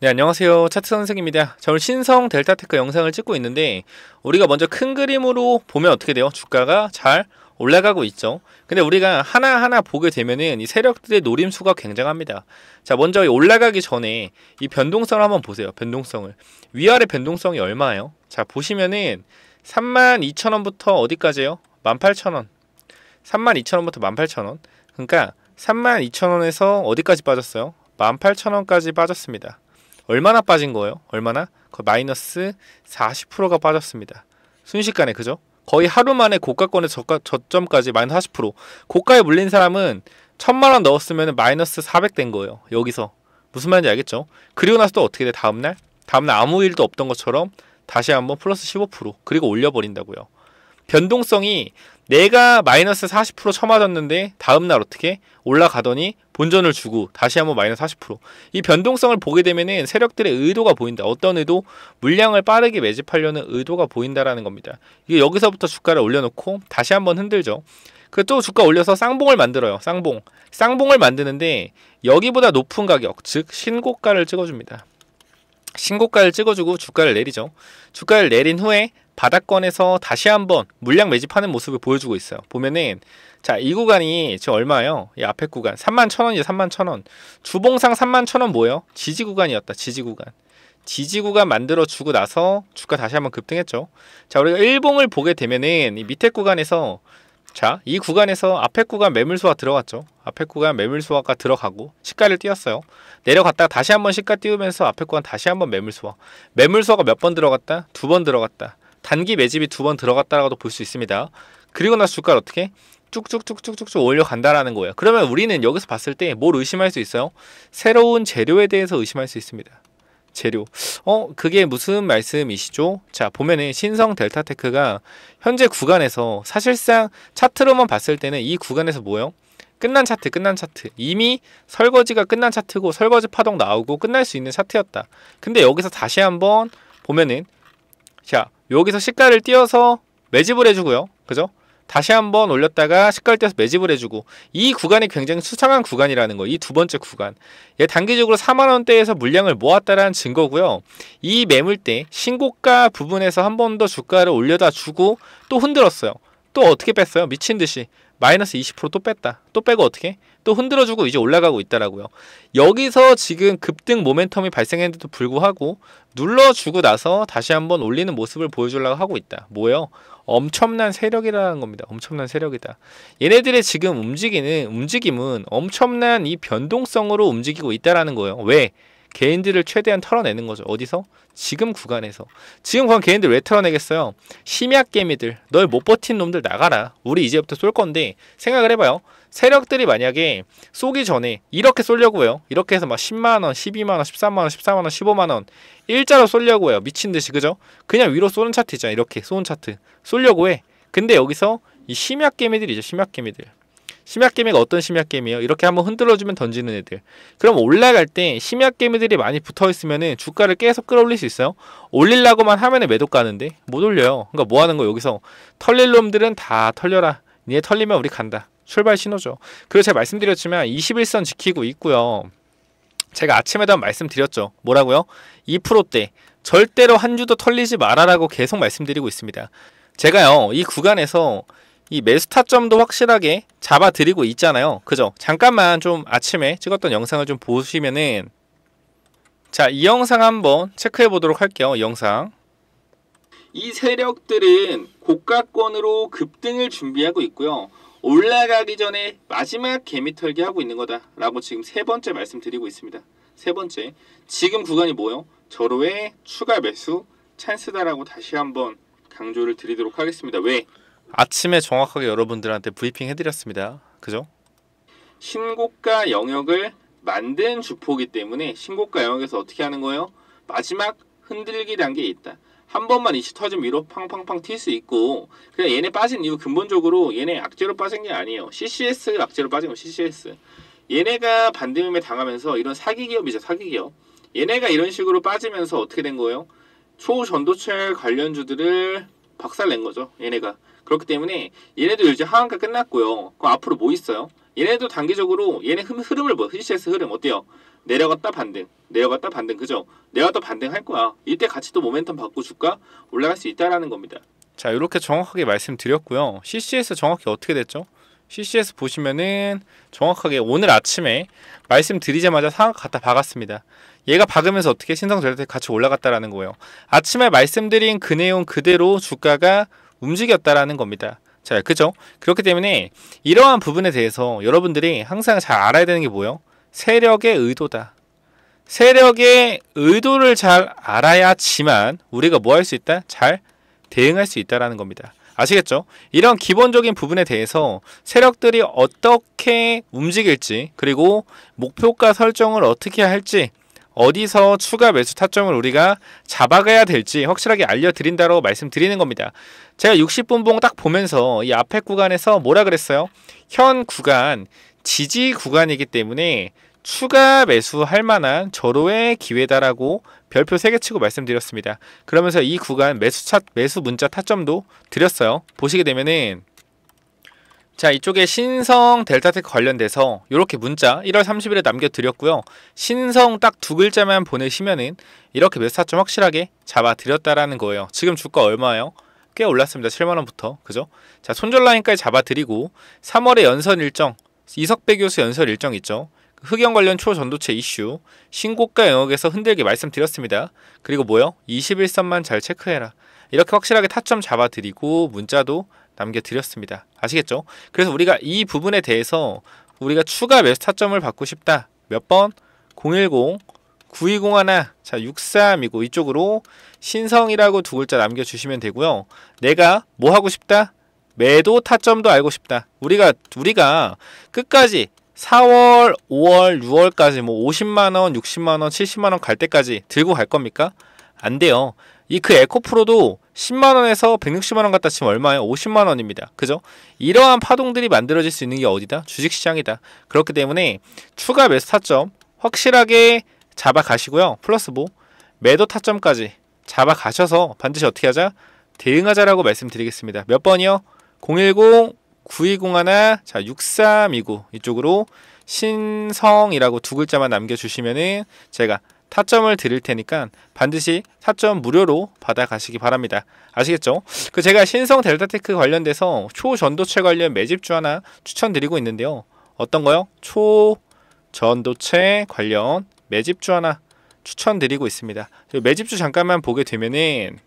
네 안녕하세요 차트 선생입니다 자오 신성 델타테크 영상을 찍고 있는데 우리가 먼저 큰 그림으로 보면 어떻게 돼요 주가가 잘 올라가고 있죠 근데 우리가 하나하나 보게 되면은 이 세력들의 노림수가 굉장합니다 자 먼저 올라가기 전에 이 변동성을 한번 보세요 변동성을 위아래 변동성이 얼마예요 자 보시면은 32,000원부터 어디까지요 예 18,000원 32,000원부터 18,000원 그러니까 32,000원에서 어디까지 빠졌어요 18,000원까지 빠졌습니다 얼마나 빠진 거예요? 얼마나? 그 마이너스 40%가 빠졌습니다. 순식간에 그죠? 거의 하루 만에 고가권의 저가, 저점까지 마이너스 40% 고가에 물린 사람은 천만 원 넣었으면 마이너스 400 된 거예요. 여기서 무슨 말인지 알겠죠? 그리고 나서 또 어떻게 돼? 다음날? 다음날 아무 일도 없던 것처럼 다시 한번 플러스 15% 그리고 올려버린다고요. 변동성이 내가 마이너스 40%처맞았는데 다음날 어떻게 올라가더니 본전을 주고 다시 한번 마이너스 40%이 변동성을 보게 되면은 세력들의 의도가 보인다 어떤 의도 물량을 빠르게 매집하려는 의도가 보인다라는 겁니다 이게 여기서부터 주가를 올려놓고 다시 한번 흔들죠 그 또 주가 올려서 쌍봉을 만들어요 쌍봉 쌍봉을 만드는데 여기보다 높은 가격 즉 신고가를 찍어줍니다 신고가를 찍어주고 주가를 내리죠. 주가를 내린 후에 바닥권에서 다시 한번 물량 매집하는 모습을 보여주고 있어요. 보면은 자 이 구간이 지금 얼마예요? 이 앞에 구간 3만 천원이에요. 3만 천원 주봉상 3만 천 원 뭐예요? 지지 구간이었다. 지지 구간. 지지 구간 만들어 주고 나서 주가 다시 한번 급등했죠. 자 우리가 일봉을 보게 되면은 이 밑에 구간에서 자, 이 구간에서 앞에 구간 매물 소화 들어갔죠. 앞에 구간 매물 소화가 들어가고 시가를 띄웠어요. 내려갔다가 다시 한번 시가 띄우면서 앞에 구간 다시 한번 매물 소화. 매물 소화가 몇 번 들어갔다? 두 번 들어갔다. 단기 매집이 두 번 들어갔다라고도 볼 수 있습니다. 그리고 나서 주가를 어떻게? 쭉쭉쭉쭉쭉쭉 올려간다라는 거예요. 그러면 우리는 여기서 봤을 때 뭘 의심할 수 있어요? 새로운 재료에 대해서 의심할 수 있습니다. 재료. 어, 그게 무슨 말씀이시죠? 자, 보면은 신성 델타테크가 현재 구간에서 사실상 차트로만 봤을 때는 이 구간에서 뭐예요? 끝난 차트, 끝난 차트. 이미 설거지가 끝난 차트고 설거지 파동 나오고 끝날 수 있는 차트였다. 근데 여기서 다시 한번 보면은 자, 여기서 시가를 띄어서 매집을 해주고요. 그죠? 다시 한번 올렸다가 시가를 띄어서 매집을 해주고 이 구간이 굉장히 수상한 구간이라는 거이 두 번째 구간 얘 단기적으로 4만원대에서 물량을 모았다라는 증거고요 이 매물대 신고가 부분에서 한 번 더 주가를 올려다 주고 또 흔들었어요 또 어떻게 뺐어요 미친듯이 마이너스 20%또 뺐다. 또 빼고 어떻게? 또 흔들어주고 이제 올라가고 있더라고요 여기서 지금 급등 모멘텀이 발생했는데도 불구하고 눌러주고 나서 다시 한번 올리는 모습을 보여주려고 하고 있다. 뭐예요? 엄청난 세력이라는 겁니다. 엄청난 세력이다. 얘네들의 지금 움직이는 움직임은 엄청난 이 변동성으로 움직이고 있다라는 거예요. 왜? 개인들을 최대한 털어내는 거죠. 어디서? 지금 구간에서. 지금 구간 개인들 왜 털어내겠어요? 심야 개미들, 널 못 버틴 놈들 나가라. 우리 이제부터 쏠 건데 생각을 해봐요. 세력들이 만약에 쏘기 전에 이렇게 쏠려고 해요. 이렇게 해서 막 10만원, 12만원, 13만원, 14만원, 15만원 일자로 쏠려고 해요. 미친 듯이 그죠? 그냥 위로 쏘는 차트 있잖아. 이렇게 쏘는 차트. 쏠려고 해. 근데 여기서 이심야 개미들이죠. 심야 개미들. 심야 개미가 어떤 심야 개미예요? 이렇게 한번 흔들어주면 던지는 애들. 그럼 올라갈 때 심야 개미들이 많이 붙어있으면은 주가를 계속 끌어올릴 수 있어요. 올릴라고만 하면은 매도 가는데 못 올려요. 그러니까 뭐 하는 거 여기서 털릴 놈들은 다 털려라. 니네 털리면 우리 간다. 출발 신호죠. 그리고 제가 말씀드렸지만 21선 지키고 있고요. 제가 아침에도 말씀드렸죠. 뭐라고요? 2%대 절대로 한 주도 털리지 말아라고 계속 말씀드리고 있습니다. 제가요 이 구간에서 이 메스타점도 확실하게 잡아드리고 있잖아요. 그죠? 잠깐만 좀 아침에 찍었던 영상을 좀 보시면은 자, 이 영상 한번 체크해 보도록 할게요. 영상. 이 세력들은 고가권으로 급등을 준비하고 있고요. 올라가기 전에 마지막 개미털기 하고 있는 거다라고 지금 세 번째 말씀드리고 있습니다. 세 번째, 지금 구간이 뭐요? 저로의 추가 매수 찬스다라고 다시 한번 강조를 드리도록 하겠습니다. 왜? 아침에 정확하게 여러분들한테 브리핑 해드렸습니다. 그죠? 신고가 영역을 만든 주포기 때문에 신고가 영역에서 어떻게 하는 거예요? 마지막 흔들기 단계 있다. 한 번만 이슈터즘 위로 팡팡팡 튈 수 있고 그냥 얘네 빠진 이유 근본적으로 얘네 악재로 빠진 게 아니에요. CCS 악재로 빠진 거 CCS. 얘네가 반대음에 당하면서 이런 사기 기업이죠 사기 기업. 얘네가 이런 식으로 빠지면서 어떻게 된 거예요? 초전도체 관련주들을 박살 낸 거죠. 얘네가. 그렇기 때문에 얘네도 이제 하한가 끝났고요. 그럼 앞으로 뭐 있어요? 얘네도 단기적으로 얘네 흐름을 뭐 HCS 흐름 어때요? 내려갔다 반등, 내려갔다 반등 그죠? 내려갔다 반등 할 거야. 이때 같이 또 모멘텀 받고 주가 올라갈 수 있다라는 겁니다. 자 이렇게 정확하게 말씀드렸고요. CCS 정확히 어떻게 됐죠? CCS 보시면은 정확하게 오늘 아침에 말씀드리자마자 상황 갖다 박았습니다. 얘가 박으면서 어떻게 신성절대 같이 올라갔다라는 거예요. 아침에 말씀드린 그 내용 그대로 주가가 움직였다라는 겁니다. 자, 그죠? 그렇기 때문에 이러한 부분에 대해서 여러분들이 항상 잘 알아야 되는 게 뭐예요? 세력의 의도다. 세력의 의도를 잘 알아야지만 우리가 뭐 할 수 있다? 잘 대응할 수 있다라는 겁니다. 아시겠죠? 이런 기본적인 부분에 대해서 세력들이 어떻게 움직일지 그리고 목표가 설정을 어떻게 할지 어디서 추가 매수 타점을 우리가 잡아가야 될지 확실하게 알려드린다고 말씀드리는 겁니다. 제가 60분봉 딱 보면서 이 앞에 구간에서 뭐라 그랬어요? 현 구간 지지 구간이기 때문에 추가 매수할 만한 절호의 기회다라고 별표 3개 치고 말씀드렸습니다. 그러면서 이 구간 매수 차, 매수 문자 타점도 드렸어요. 보시게 되면은 자 이쪽에 신성 델타텍 관련돼서 이렇게 문자 1월 30일에 남겨드렸고요. 신성 딱 두 글자만 보내시면은 이렇게 매수 타점 확실하게 잡아드렸다라는 거예요. 지금 주가 얼마예요? 꽤 올랐습니다. 7만원부터. 그죠? 자 손절 라인까지 잡아드리고 3월에 연설 일정 이석배 교수 연설 일정 있죠. 흑연 관련 초전도체 이슈 신고가 영역에서 흔들게 말씀드렸습니다. 그리고 뭐요? 21선만 잘 체크해라. 이렇게 확실하게 타점 잡아드리고 문자도 남겨드렸습니다. 아시겠죠? 그래서 우리가 이 부분에 대해서 우리가 추가 매수 타점을 받고 싶다. 몇 번? 010 9201 자, 63이고 이쪽으로 신성이라고 두 글자 남겨 주시면 되고요. 내가 뭐 하고 싶다? 매도 타점도 알고 싶다. 우리가 우리가 끝까지 4월, 5월, 6월까지 뭐 50만 원, 60만 원, 70만 원 갈 때까지 들고 갈 겁니까? 안 돼요. 이 그 에코프로도 10만원에서 160만원 갖다 치면 얼마에요 50만원입니다. 그죠? 이러한 파동들이 만들어질 수 있는 게 어디다? 주식시장이다. 그렇기 때문에 추가 매수 타점 확실하게 잡아가시고요. 플러스 뭐 매도 타점까지 잡아가셔서 반드시 어떻게 하자? 대응하자라고 말씀드리겠습니다. 몇 번이요? 010 9 2 0 1자6329 이쪽으로 신성이라고 두 글자만 남겨주시면은 제가 타점을 드릴 테니까 반드시 타점 무료로 받아가시기 바랍니다. 아시겠죠? 그 제가 신성 델타테크 관련돼서 초전도체 관련 매집주 하나 추천드리고 있는데요. 어떤 거요? 초전도체 관련 매집주 하나 추천드리고 있습니다. 매집주 잠깐만 보게 되면은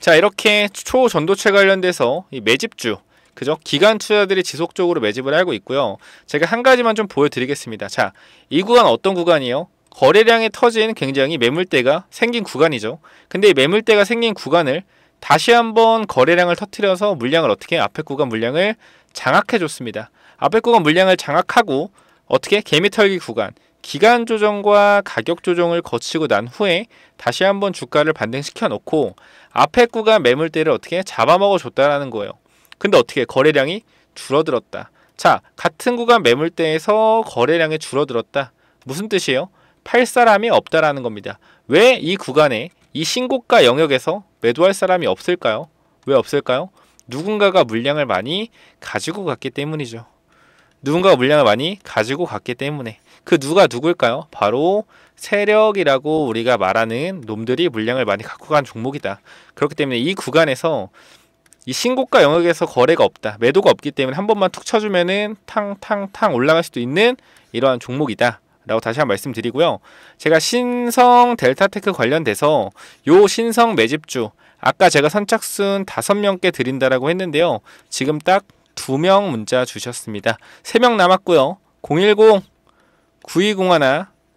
자 이렇게 초전도체 관련돼서 이 매집주 그죠? 기간 투자들이 지속적으로 매집을 하고 있고요. 제가 한 가지만 좀 보여드리겠습니다. 자, 이 구간 어떤 구간이에요? 거래량이 터진 굉장히 매물대가 생긴 구간이죠. 근데 이 매물대가 생긴 구간을 다시 한번 거래량을 터트려서 물량을 어떻게 앞에 구간 물량을 장악해 줬습니다. 앞에 구간 물량을 장악하고 어떻게 개미털기 구간 기간 조정과 가격 조정을 거치고 난 후에 다시 한번 주가를 반등시켜 놓고 앞에 구간 매물대를 어떻게 잡아먹어 줬다라는 거예요. 근데 어떻게 거래량이 줄어들었다. 자, 같은 구간 매물대에서 거래량이 줄어들었다. 무슨 뜻이에요? 팔 사람이 없다라는 겁니다. 왜 이 구간에 이 신고가 영역에서 매도할 사람이 없을까요? 왜 없을까요? 누군가가 물량을 많이 가지고 갔기 때문이죠. 누군가가 물량을 많이 가지고 갔기 때문에 그 누가 누굴까요? 바로 세력이라고 우리가 말하는 놈들이 물량을 많이 갖고 간 종목이다. 그렇기 때문에 이 구간에서 이 신고가 영역에서 거래가 없다. 매도가 없기 때문에 한 번만 툭 쳐주면은 탕 탕 탕 올라갈 수도 있는 이러한 종목이다. 라고 다시 한 번 말씀드리고요. 제가 신성 델타테크 관련돼서 요 신성 매집주 아까 제가 선착순 다섯 명께 드린다라고 했는데요. 지금 딱 두 명 문자 주셨습니다. 세 명 남았고요.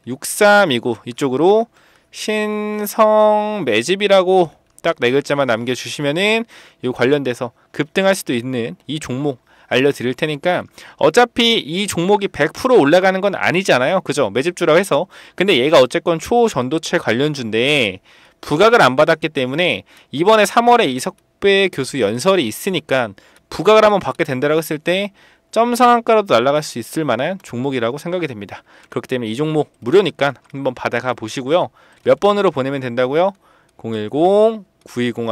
010-9201-6329 이쪽으로 신성 매집이라고 딱 네 글자만 남겨주시면은 이 관련돼서 급등할 수도 있는 이 종목 알려드릴 테니까 어차피 이 종목이 100% 올라가는 건 아니잖아요. 그죠? 매집주라 해서. 근데 얘가 어쨌건 초전도체 관련주인데 부각을 안 받았기 때문에 이번에 3월에 이석배 교수 연설이 있으니까 부각을 한번 받게 된다고 했을 때점상한가로도 날아갈 수 있을 만한 종목이라고 생각이 됩니다. 그렇기 때문에 이 종목 무료니까 한번 받아가 보시고요. 몇 번으로 보내면 된다고요? 010 920 1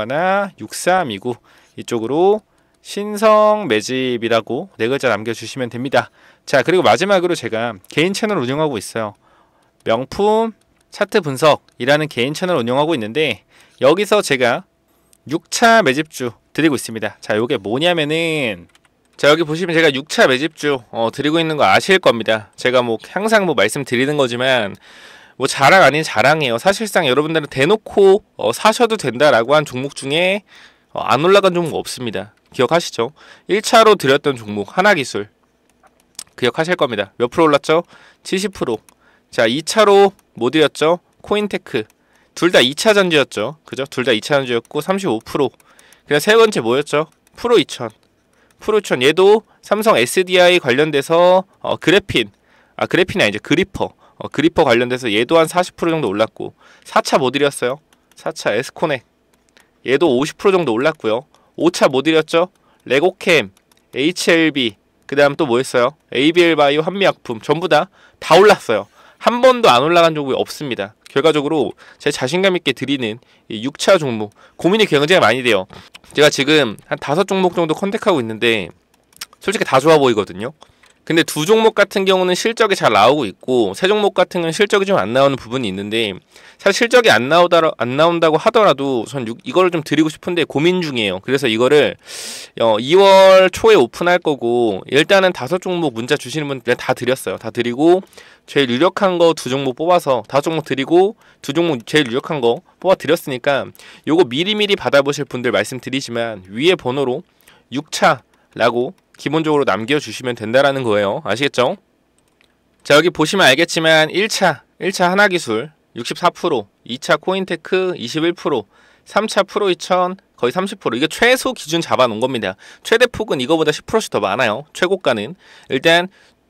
6329 이쪽으로 신성 매집이라고 네 글자 남겨주시면 됩니다. 자 그리고 마지막으로 제가 개인 채널 운영하고 있어요. 명품 차트 분석이라는 개인 채널 운영하고 있는데 여기서 제가 6차 매집주 드리고 있습니다. 자 이게 뭐냐면은 자 여기 보시면 제가 6차 매집주 어, 드리고 있는 거 아실 겁니다. 제가 뭐 항상 뭐 말씀드리는 거지만 뭐 자랑 아닌 자랑이에요. 사실상 여러분들은 대놓고 어, 사셔도 된다라고 한 종목 중에 어, 안 올라간 종목 없습니다. 기억하시죠? 1차로 드렸던 종목 하나기술 기억하실 겁니다. 몇 프로 올랐죠? 70%. 자, 2차로 뭐 드렸죠? 코인테크. 둘 다 2차 전지였죠. 그죠? 둘 다 2차 전지였고 35%. 그냥 세 번째 뭐였죠? 프로 2000. 프로 2000 얘도 삼성 SDI 관련돼서 어, 그래핀. 아, 그래핀이 아니죠. 그리퍼. 어, 그리퍼 관련돼서 얘도 한 40% 정도 올랐고 4차 뭐 드렸어요? 4차 에스코넥. 얘도 50% 정도 올랐고요. 5차 못이렸죠 레고캠, HLB, 그 다음 또 뭐 했어요? ABL 바이오 한미약품 전부 다 다 올랐어요. 한 번도 안 올라간 종목이 없습니다. 결과적으로 제 자신감 있게 드리는 이 6차 종목 고민이 굉장히 많이 돼요. 제가 지금 한 다섯 종목 정도 컨택하고 있는데 솔직히 다 좋아 보이거든요. 근데 두 종목 같은 경우는 실적이 잘 나오고 있고 세 종목 같은 경우는 실적이 좀 안 나오는 부분이 있는데 사실 실적이 안 나오다 안 나온다고 하더라도 전 이거를 좀 드리고 싶은데 고민 중이에요. 그래서 이거를 어, 2월 초에 오픈할 거고 일단은 다섯 종목 문자 주시는 분들 다 드렸어요. 다 드리고 제일 유력한 거 두 종목 뽑아서 다섯 종목 드리고 두 종목 제일 유력한 거 뽑아 드렸으니까 요거 미리미리 받아보실 분들 말씀드리지만 위에 번호로 6차라고 기본적으로 남겨주시면 된다라는 거예요. 아시겠죠? 자 여기 보시면 알겠지만 1차, 1차 하나기술 64%, 2차 코인테크 21%, 3차 프로 2000 거의 30% 이게 최소 기준 잡아놓은 겁니다. 최대 폭은 이거보다 10%씩 더 많아요. 최고가는 일단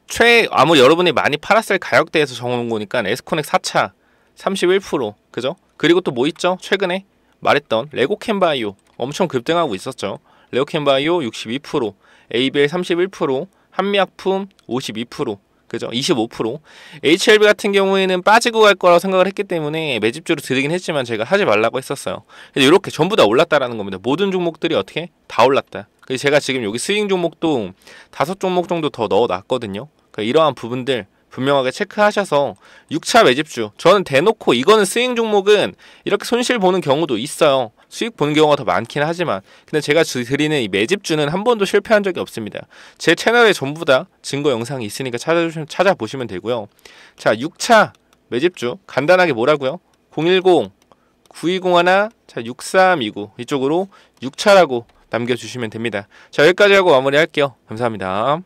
최아무 여러분이 많이 팔았을 가격대에서 정해놓은 거니까 에스코넥 4차 31% 그죠? 그리고 또 뭐 있죠? 최근에 말했던 레고 캔바이오 엄청 급등하고 있었죠. 레오캔바이오 62%, 에이벨 31%, 한미약품 52%, 그죠? 25%. HLB 같은 경우에는 빠지고 갈 거라고 생각을 했기 때문에 매집주로 들이긴 했지만 제가 하지 말라고 했었어요. 그래서 이렇게 전부 다 올랐다라는 겁니다. 모든 종목들이 어떻게 다 올랐다. 그래서 제가 지금 여기 스윙 종목도 다섯 종목 정도 더 넣어놨거든요. 그러니까 이러한 부분들 분명하게 체크하셔서 6차 매집주 저는 대놓고 이거는 스윙 종목은 이렇게 손실 보는 경우도 있어요. 수익 보는 경우가 더 많긴 하지만 근데 제가 드리는 이 매집주는 한 번도 실패한 적이 없습니다. 제 채널에 전부 다 증거 영상이 있으니까 찾아주시면, 찾아보시면 되고요. 자, 6차 매집주 간단하게 뭐라고요? 010 920 1 6329 이쪽으로 6차라고 남겨주시면 됩니다. 자, 여기까지 하고 마무리할게요. 감사합니다.